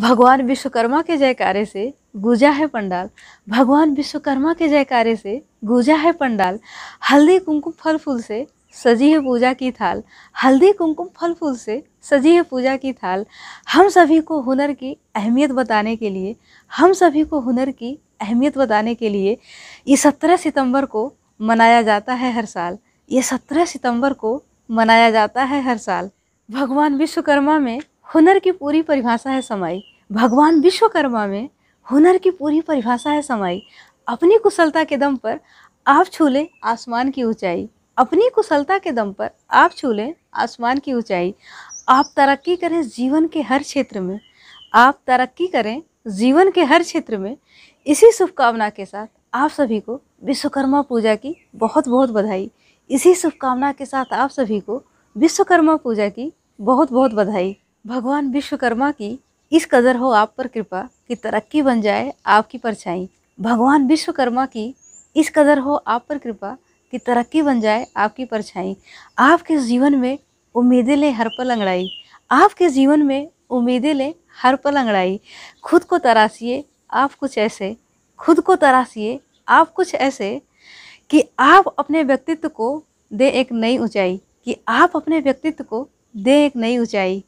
भगवान विश्वकर्मा के जयकारे से गुजा है पंडाल भगवान विश्वकर्मा के जयकारे से गुजा है पंडाल हल्दी कुमकुम फल फूल से सजी है पूजा की थाल हल्दी कुमकुम फल फूल से सजी है पूजा की थाल हम सभी को हुनर की अहमियत बताने के लिए हम सभी को हुनर की अहमियत बताने के लिए ये सत्रह सितंबर को मनाया जाता है हर साल ये सत्रह सितंबर को मनाया जाता है हर साल भगवान विश्वकर्मा में हुनर की पूरी परिभाषा है समाई भगवान विश्वकर्मा में हुनर की पूरी परिभाषा है समाई अपनी कुशलता के दम पर आप छू लें आसमान की ऊंचाई अपनी कुशलता के दम पर आप छू लें आसमान की ऊंचाई आप तरक्की करें जीवन के हर क्षेत्र में आप तरक्की करें जीवन के हर क्षेत्र में इसी शुभकामना के साथ आप सभी को विश्वकर्मा पूजा की बहुत बहुत बधाई इसी शुभकामना के साथ आप सभी को विश्वकर्मा पूजा की बहुत बहुत बधाई भगवान विश्वकर्मा की इस कदर हो आप पर कृपा कि तरक्की बन जाए आपकी परछाई भगवान विश्वकर्मा की इस कदर हो आप पर कृपा कि तरक्की बन जाए आपकी परछाई आपके जीवन में उम्मीदें लें हर पल अंगड़ाई आपके जीवन में उम्मीदें लें हर पल अंगड़ाई खुद को तराशिए आप कुछ ऐसे खुद को तराशिए आप कुछ ऐसे कि आप अपने व्यक्तित्व को दे एक नई ऊंचाई कि आप अपने व्यक्तित्व को दे एक नई ऊंचाई